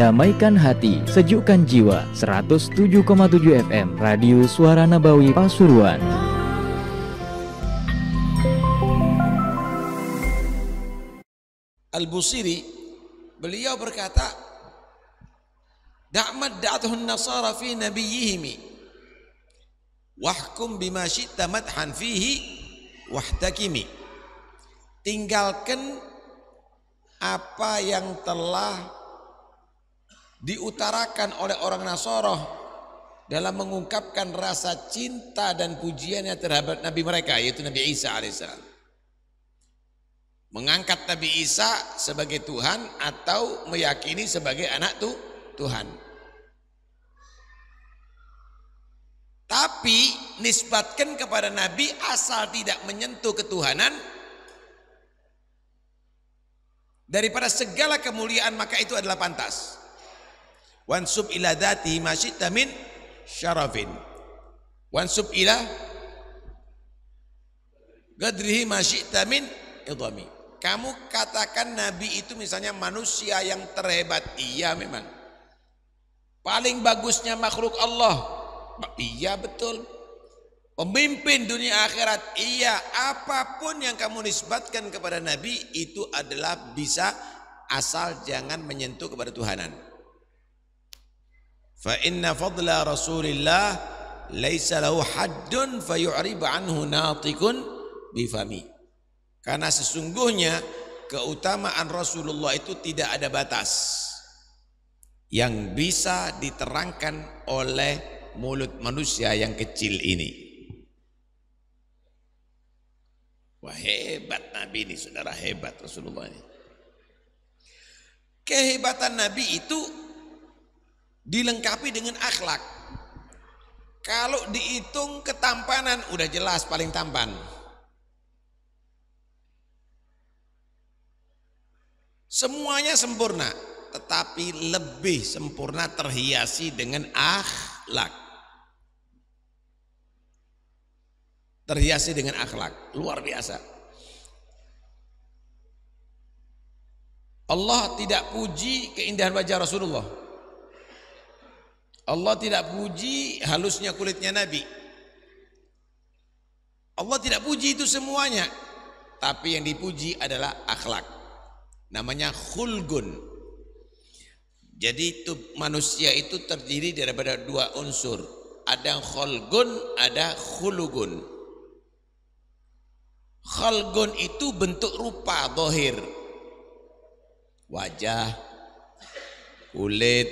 Damaikan Hati, Sejukkan Jiwa, 107,7 FM, Radio Suara Nabawi Pasuruan. Al-Busiri, beliau berkata, Da'mad da'atuhun nasara fi nabiyihimi Wahkum bima syi'ta madhan fihi wahtakimi Tinggalkan apa yang telah diutarakan oleh orang Nasoro dalam mengungkapkan rasa cinta dan pujiannya terhadap Nabi mereka yaitu Nabi Isa alaihissalam. Mengangkat Nabi Isa sebagai Tuhan atau meyakini sebagai anak tuh Tuhan. Tapi nisbatkan kepada Nabi asal tidak menyentuh ketuhanan daripada segala kemuliaan maka itu adalah pantas wansub ila dhati masyidta min syarafin wansub ila gadrihi masyidta min idhami kamu katakan nabi itu misalnya manusia yang terhebat iya memang paling bagusnya makhluk Allah iya betul pemimpin dunia akhirat iya apapun yang kamu nisbatkan kepada nabi itu adalah bisa asal jangan menyentuh kepada Tuhanan fa inna fadla rasulillah laisa lahu haddun fayu'rib anhu natikun bifami karena sesungguhnya keutamaan Rasulullah itu tidak ada batas yang bisa diterangkan oleh mulut manusia yang kecil ini. Wah hebat Nabi ini saudara hebat Rasulullah ini. Kehebatan Nabi itu dilengkapi dengan akhlak. Kalau dihitung ketampanan udah jelas paling tampan. Semuanya sempurna, tetapi lebih sempurna terhiasi dengan akhlak. Terhiasi dengan akhlak, luar biasa. Allah tidak puji keindahan wajah Rasulullah Allah tidak puji halusnya kulitnya Nabi. Allah tidak puji itu semuanya. Tapi yang dipuji adalah akhlak. Namanya khulgun. Jadi itu manusia itu terdiri daripada dua unsur. Ada khulgun, ada khulugun. Khulgun itu bentuk rupa, dohir. Wajah, kulit,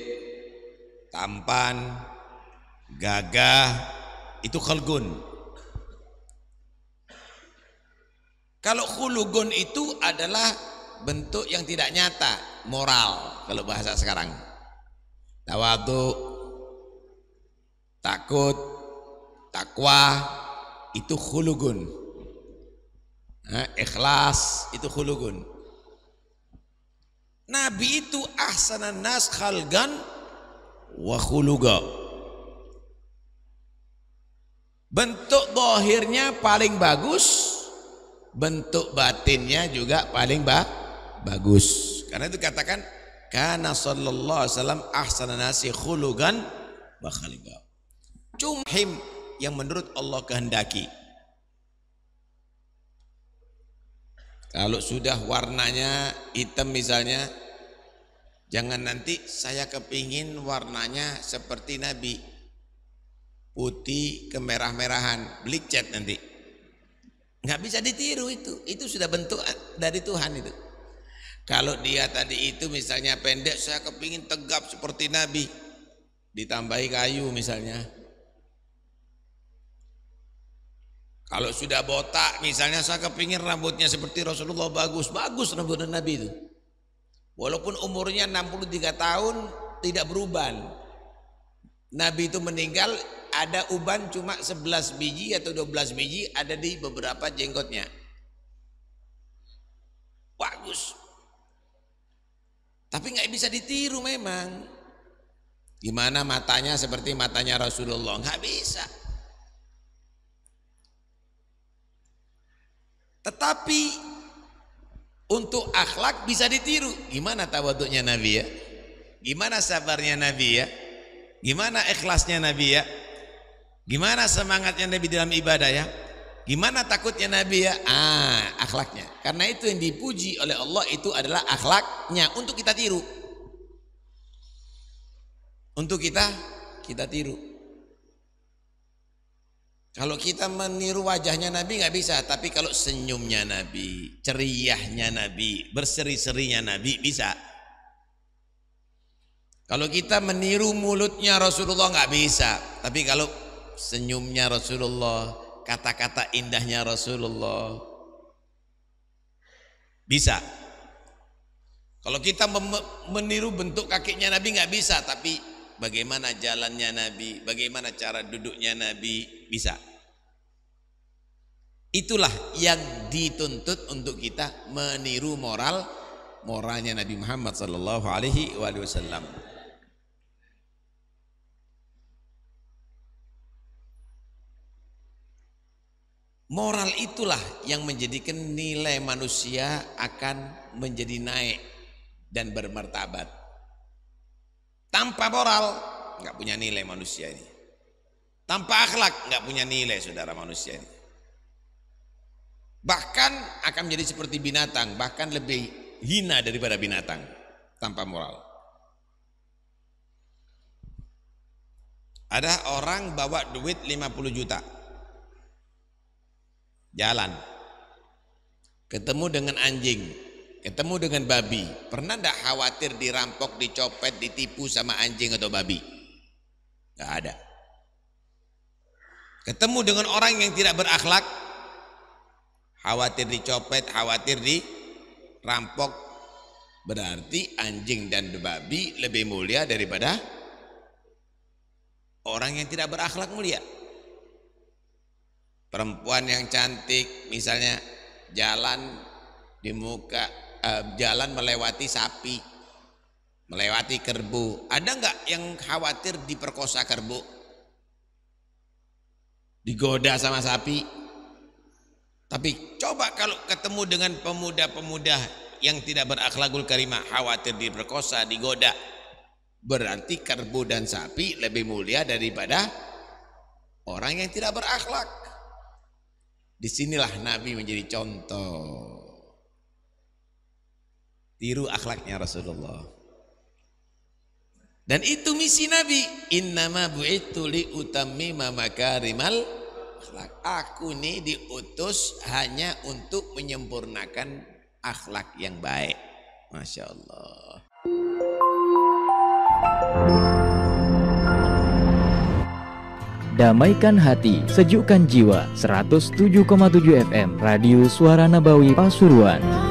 tampan, gagah, itu khalgun. Kalau khulugun itu adalah bentuk yang tidak nyata, moral kalau bahasa sekarang. Tawadu, takut, takwa itu khulugun. Nah, ikhlas itu khulugun. Nabi itu ahsanan nas khalgan wa khuluga bentuk dohirnya paling bagus bentuk batinnya juga paling ba bagus karena itu katakan karena sallallahu alaihi wasallam nasi khulugan wa khaliqa cuma yang menurut Allah kehendaki kalau sudah warnanya hitam misalnya Jangan nanti saya kepingin warnanya seperti Nabi. Putih kemerah-merahan, cat nanti. Nggak bisa ditiru itu. Itu sudah bentuk dari Tuhan itu. Kalau dia tadi itu misalnya pendek, saya kepingin tegap seperti Nabi. Ditambahi kayu misalnya. Kalau sudah botak misalnya saya kepingin rambutnya seperti Rasulullah bagus. Bagus rambutnya Nabi itu. Walaupun umurnya 63 tahun tidak beruban. Nabi itu meninggal ada uban cuma 11 biji atau 12 biji ada di beberapa jenggotnya. Bagus. Tapi nggak bisa ditiru memang. Gimana matanya seperti matanya Rasulullah? Nggak bisa. Tetapi untuk akhlak bisa ditiru. Gimana tawaduknya Nabi ya? Gimana sabarnya Nabi ya? Gimana ikhlasnya Nabi ya? Gimana semangatnya Nabi dalam ibadah ya? Gimana takutnya Nabi ya? Ah, akhlaknya. Karena itu yang dipuji oleh Allah itu adalah akhlaknya untuk kita tiru. Untuk kita kita tiru. Kalau kita meniru wajahnya Nabi nggak bisa, tapi kalau senyumnya Nabi, ceriahnya Nabi, berseri-serinya Nabi bisa. Kalau kita meniru mulutnya Rasulullah nggak bisa, tapi kalau senyumnya Rasulullah, kata-kata indahnya Rasulullah bisa. Kalau kita meniru bentuk kakinya Nabi nggak bisa, tapi bagaimana jalannya Nabi, bagaimana cara duduknya Nabi bisa. Itulah yang dituntut untuk kita meniru moral moralnya Nabi Muhammad sallallahu alaihi wasallam. Moral itulah yang menjadikan nilai manusia akan menjadi naik dan bermartabat. Tanpa moral nggak punya nilai manusia ini. Tanpa akhlak nggak punya nilai saudara manusia ini. Bahkan akan menjadi seperti binatang, bahkan lebih hina daripada binatang tanpa moral. Ada orang bawa duit 50 juta. Jalan. Ketemu dengan anjing, ketemu dengan babi. Pernah tidak khawatir dirampok, dicopet, ditipu sama anjing atau babi? Enggak ada. Ketemu dengan orang yang tidak berakhlak, Khawatir dicopet, khawatir dirampok. Berarti anjing dan babi lebih mulia daripada orang yang tidak berakhlak mulia. Perempuan yang cantik misalnya jalan di muka eh, jalan melewati sapi, melewati kerbau, Ada nggak yang khawatir diperkosa kerbau, Digoda sama sapi? Tapi coba kalau ketemu dengan pemuda-pemuda yang tidak berakhlakul karimah, khawatir diperkosa, digoda, berarti kerbau dan sapi lebih mulia daripada orang yang tidak berakhlak. Disinilah Nabi menjadi contoh. Tiru akhlaknya Rasulullah. Dan itu misi Nabi. Innama bu'itu li utammima makarimal akhlak. Aku ini diutus hanya untuk menyempurnakan akhlak yang baik. Masya Allah. Damaikan hati, sejukkan jiwa. 107,7 FM Radio Suara Nabawi Pasuruan.